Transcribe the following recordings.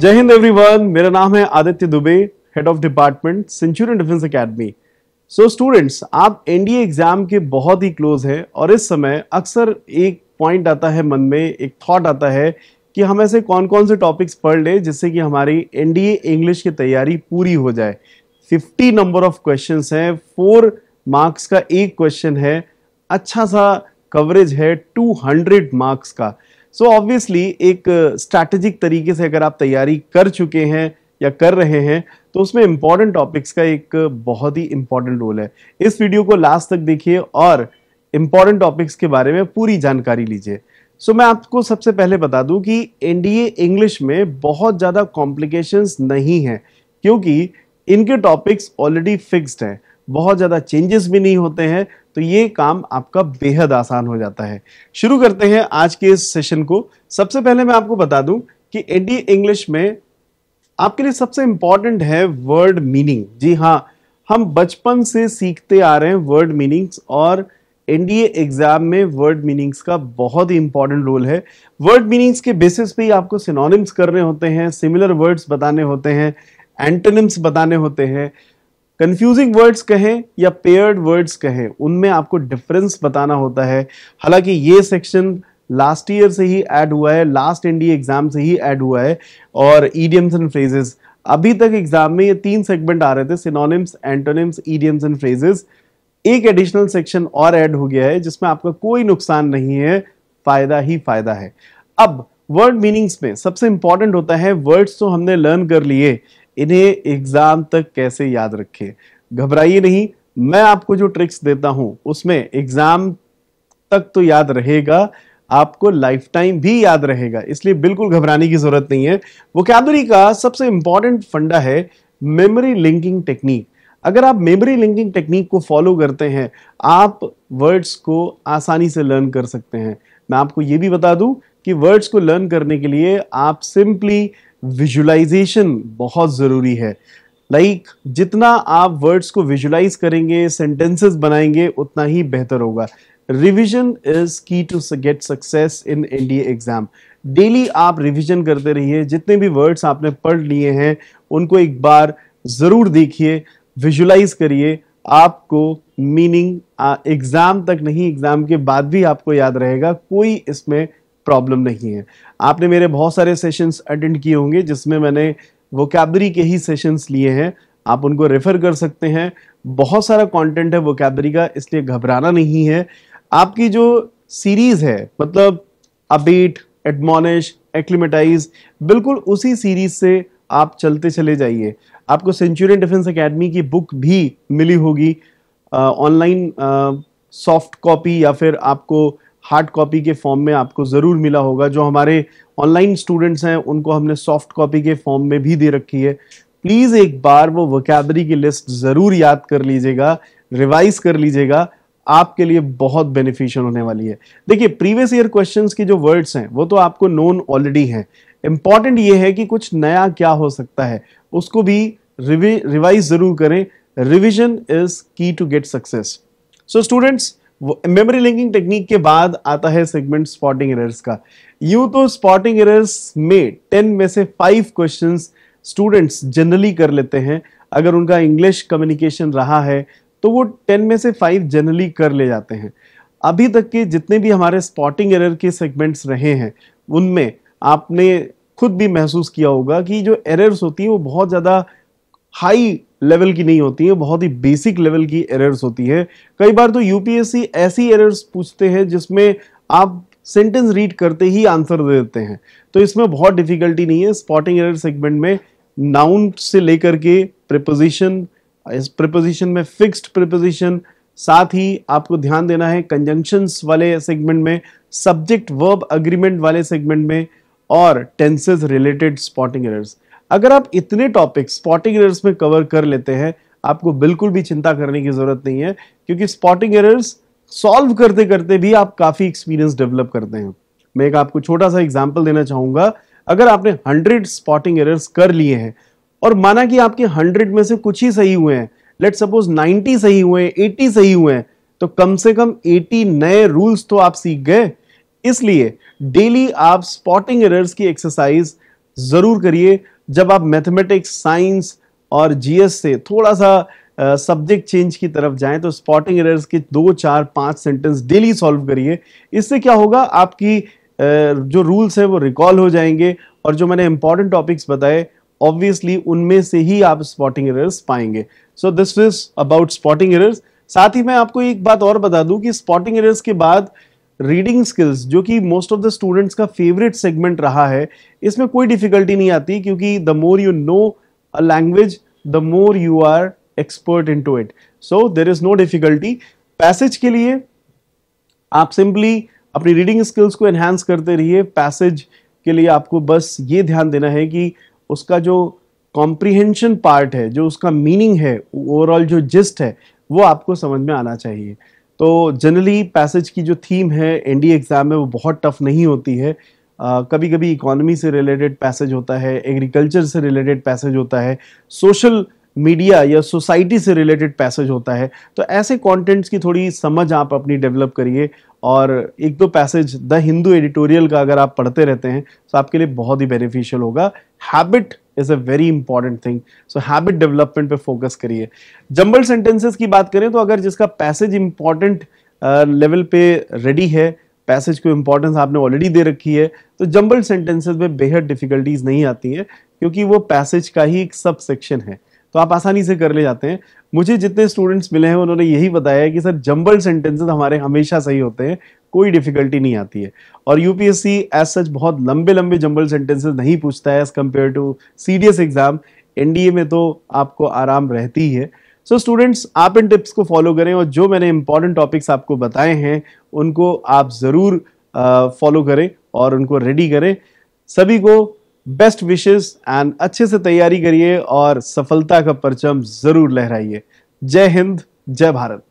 जय हिंद एवरीवन मेरा नाम है Aditya Dubey head of department Centurion Defence Academy so students आप एनडीए एग्जाम के बहुत ही क्लोज हैं और इस समय अक्सर एक पॉइंट आता है मन में एक थॉट आता है कि हम ऐसे कौन कौन से टॉपिक्स पढ़ लें जिससे कि हमारी एनडीए इंग्लिश की तैयारी पूरी हो जाए 50 नंबर ऑफ क्वेश्चन हैं फोर मार्क्स का एक क्वेश्चन है अच्छा सा कवरेज है 200 मार्क्स का सो so ऑब्वियसली एक स्ट्रैटेजिक uh, तरीके से अगर आप तैयारी कर चुके हैं या कर रहे हैं तो उसमें इम्पॉर्टेंट टॉपिक्स का एक uh, बहुत ही इम्पॉर्टेंट रोल है इस वीडियो को लास्ट तक देखिए और इम्पॉर्टेंट टॉपिक्स के बारे में पूरी जानकारी लीजिए सो so, मैं आपको सबसे पहले बता दूं कि एनडीए इंग्लिश में बहुत ज़्यादा कॉम्प्लिकेशंस नहीं हैं क्योंकि इनके टॉपिक्स ऑलरेडी फिक्स्ड हैं बहुत ज़्यादा चेंजेस भी नहीं होते हैं तो ये काम आपका बेहद आसान हो जाता है शुरू करते हैं आज के इस सेशन को सबसे पहले मैं आपको बता दूं कि एडी इंग्लिश में आपके लिए सबसे इंपॉर्टेंट है वर्ड मीनिंग जी हाँ हम बचपन से सीखते आ रहे हैं वर्ड मीनिंग्स और एनडीए एग्जाम में वर्ड मीनिंग्स का बहुत ही इंपॉर्टेंट रोल है वर्ड मीनिंग्स के बेसिस पे ही आपको सिनोनिम्स करने होते हैं सिमिलर वर्ड्स बताने होते हैं एंटोनिम्स बताने होते हैं कंफ्यूजिंग वर्ड्स कहें या पेयर्ड वर्ड्स कहें उनमें आपको डिफरेंस बताना होता है हालांकि ये सेक्शन लास्ट ईयर से ही ऐड हुआ है लास्ट एनडीए एग्जाम से ही ऐड हुआ है और ईडियम्स एंड फ्रेजेस अभी तक एग्जाम में ये तीन सेगमेंट आ रहे थे synonyms antonyms idioms and phrases एक एडिशनल सेक्शन और ऐड हो गया है जिसमें आपका कोई नुकसान नहीं है फायदा ही फायदा है अब वर्ड मीनिंग्स में सबसे इंपॉर्टेंट होता है वर्ड्स तो हमने लर्न कर लिए इन्हें एग्जाम तक कैसे याद रखें घबराइए नहीं मैं आपको जो ट्रिक्स देता हूं उसमें एग्जाम तक तो याद रहेगा आपको लाइफ टाइम भी याद रहेगा इसलिए बिल्कुल घबराने की जरूरत नहीं है कैबरी का सबसे इंपॉर्टेंट फंडा है मेमोरी लिंकिंग टेक्निक अगर आप मेमोरी लिंकिंग टेक्निक को फॉलो करते हैं आप वर्ड्स को आसानी से लर्न कर सकते हैं मैं आपको ये भी बता दूं कि वर्ड्स को लर्न करने के लिए आप सिंपली विजुलाइजेशन बहुत ज़रूरी है लाइक like, जितना आप वर्ड्स को विजुलाइज करेंगे सेंटेंसेस बनाएंगे उतना ही बेहतर होगा revision is key to get success in NDA exam daily आप रिविजन करते रहिए जितने भी वर्ड्स आपने पढ़ लिए हैं उनको एक बार ज़रूर देखिए विजुलाइज करिए आपको मीनिंग एग्ज़ाम तक नहीं एग्ज़ाम के बाद भी आपको याद रहेगा कोई इसमें प्रॉब्लम नहीं है आपने मेरे बहुत सारे सेशंस अटेंड किए होंगे जिसमें मैंने वोकेबरी के ही सेशंस लिए हैं आप उनको रेफर कर सकते हैं बहुत सारा कंटेंट है वोकेबरी का इसलिए घबराना नहीं है आपकी जो सीरीज है मतलब अबीट एडमोनिश एक्लिमेटाइज बिल्कुल उसी सीरीज से आप चलते चले जाइए आपको सेंचुरियन डिफेंस एकेडमी की बुक भी मिली होगी ऑनलाइन सॉफ्ट कॉपी या फिर आपको हार्ड कॉपी के फॉर्म में आपको ज़रूर मिला होगा जो हमारे ऑनलाइन स्टूडेंट्स हैं उनको हमने सॉफ्ट कॉपी के फॉर्म में भी दे रखी है प्लीज़ एक बार वो वोकेबरी की लिस्ट ज़रूर याद कर लीजिएगा रिवाइज कर लीजिएगा आपके लिए बहुत बेनिफिशियल होने वाली है देखिए प्रीवियस ईयर क्वेश्चंस की जो वर्ड्स हैं वो तो आपको नोन ऑलरेडी हैं इंपॉर्टेंट ये है कि कुछ नया क्या हो सकता है उसको भी रिवाइज ज़रूर करें revision is key to get success so students memory linking technique के बाद आता है सेगमेंट स्पॉटिंग एरर्स का यू तो स्पॉटिंग एरर्स में टेन में से फाइव क्वेश्चंस स्टूडेंट्स जनरली कर लेते हैं अगर उनका इंग्लिश कम्युनिकेशन रहा है तो वो टेन में से फाइव जनरली कर ले जाते हैं अभी तक के जितने भी हमारे स्पॉटिंग एरर के सेगमेंट्स रहे हैं उनमें आपने खुद भी महसूस किया होगा कि जो एरर्स होती हैं वो बहुत ज़्यादा हाई लेवल की नहीं होती है बहुत ही बेसिक लेवल की एरर्स होती है कई बार तो यूपीएससी ऐसी एरर्स पूछते हैं जिसमें आप सेंटेंस रीड करते ही आंसर दे देते हैं तो इसमें बहुत डिफिकल्टी नहीं है स्पॉटिंग एरर सेगमेंट में नाउन से लेकर के प्रिपोजिशन इस प्रिपोजिशन में फिक्स्ड प्रिपोजिशन साथ ही आपको ध्यान देना है कंजंक्शंस वाले सेगमेंट में सब्जेक्ट वर्ब अग्रीमेंट वाले सेगमेंट में और टेंसेज रिलेटेड स्पॉटिंग एरर्स अगर आप इतने टॉपिक स्पॉटिंग एरर्स में कवर कर लेते हैं आपको बिल्कुल भी चिंता करने की जरूरत नहीं है क्योंकि स्पॉटिंग एरर्स सॉल्व करते करते भी आप काफी एक्सपीरियंस डेवलप करते हैं मैं एक आपको छोटा सा एग्जाम्पल देना चाहूंगा अगर आपने हंड्रेड स्पॉटिंग एरर्स कर लिए हैं और माना कि आपके हंड्रेड में से कुछ ही सही हुए हैं लेट सपोज नाइनटी सही हुए हैं सही हुए हैं तो कम से कम एटी नए रूल्स तो आप सीख गए इसलिए डेली आप स्पॉटिंग एरर्स की एक्सरसाइज जरूर करिए जब आप मैथमेटिक्स साइंस और जीएस से थोड़ा सा सब्जेक्ट चेंज की तरफ जाएं तो स्पॉटिंग एरर्स के दो चार पांच सेंटेंस डेली सॉल्व करिए इससे क्या होगा आपकी जो रूल्स है वो रिकॉल हो जाएंगे और जो मैंने इंपॉर्टेंट टॉपिक्स बताए ऑब्वियसली उनमें से ही आप स्पॉटिंग एरर्स पाएंगे so this is about spotting errors साथ ही मैं आपको एक बात और बता दूं कि स्पॉटिंग एरर्स के बाद uh, रीडिंग स्किल्स जो कि मोस्ट ऑफ द स्टूडेंट्स का फेवरेट सेगमेंट रहा है इसमें कोई डिफिकल्टी नहीं आती क्योंकि the more you know a language the more you are expert in to it so there is no difficulty passage के लिए आप सिंपली अपनी रीडिंग स्किल्स को एनहेंस करते रहिए पैसेज के लिए आपको बस ये ध्यान देना है कि उसका जो कॉम्प्रिहेंशन पार्ट है जो उसका मीनिंग है ओवरऑल जो जिस्ट है वो आपको समझ में आना चाहिए तो जनरली पैसेज की जो थीम है एनडी एग्ज़ाम में वो बहुत टफ नहीं होती है कभी कभी इकोनॉमी से रिलेटेड पैसेज होता है एग्रीकल्चर से रिलेटेड पैसेज होता है सोशल मीडिया या सोसाइटी से रिलेटेड पैसेज होता है तो ऐसे कंटेंट्स की थोड़ी समझ आप अपनी डेवलप करिए और एक दो पैसेज द हिंदू एडिटोरियल का अगर आप पढ़ते रहते हैं तो आपके लिए बहुत ही बेनिफिशियल होगा habit is a very important thing so habit development पे फोकस करिए जम्बल सेंटेंसेस की बात करें तो अगर जिसका पैसेज इंपॉर्टेंट लेवल पे रेडी है पैसेज को इंपॉर्टेंस आपने ऑलरेडी दे रखी है तो जम्बल सेंटेंसेज में बेहद डिफिकल्टीज नहीं आती है क्योंकि वो पैसेज का ही एक सब सेक्शन है तो आप आसानी से कर ले जाते हैं मुझे जितने स्टूडेंट्स मिले हैं उन्होंने यही बताया है कि सर जम्बल सेंटेंसेस हमारे हमेशा सही होते हैं कोई डिफिकल्टी नहीं आती है और यूपीएससी एज सच बहुत लंबे लंबे जंबल सेंटेंसेस नहीं पूछता है as compare to C exam NDA में तो आपको आराम रहती ही है सो so स्टूडेंट्स आप इन टिप्स को फॉलो करें और जो मैंने इंपॉर्टेंट टॉपिक्स आपको बताए हैं उनको आप ज़रूर फॉलो करें और उनको रेडी करें सभी को बेस्ट विशेष एंड अच्छे से तैयारी करिए और सफलता का परचम जरूर लहराइए जय हिंद जय भारत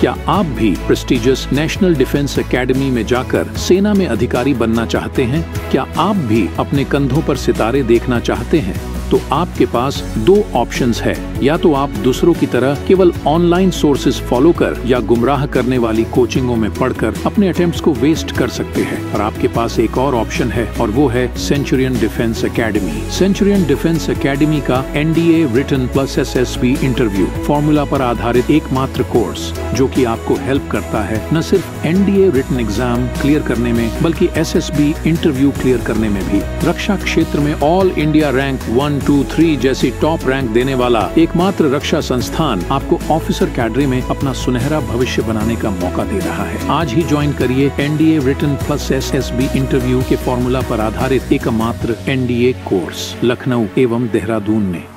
क्या आप भी प्रेस्टिजियस नेशनल डिफेंस एकेडमी में जाकर सेना में अधिकारी बनना चाहते हैं क्या आप भी अपने कंधों पर सितारे देखना चाहते हैं तो आपके पास दो ऑप्शन है या तो आप दूसरों की तरह केवल ऑनलाइन सोर्सेज फॉलो कर या गुमराह करने वाली कोचिंगों में पढ़कर अपने अटेम्प्ट को वेस्ट कर सकते हैं और आपके पास एक और ऑप्शन है और वो है Centurion Defence Academy Centurion Defence Academy का NDA written plus S S B interview formula आरोप आधारित एकमात्र कोर्स जो की आपको हेल्प करता है न सिर्फ N D A written exam clear करने में बल्कि S S B interview clear करने में भी रक्षा क्षेत्र में all India rank one two three जैसी टॉप रैंक देने वाला एकमात्र रक्षा संस्थान आपको ऑफिसर कैडरी में अपना सुनहरा भविष्य बनाने का मौका दे रहा है आज ही ज्वाइन करिए N D A written plus S S B interview के फॉर्मूला पर आधारित एकमात्र N D A course Lucknow एवं देहरादून में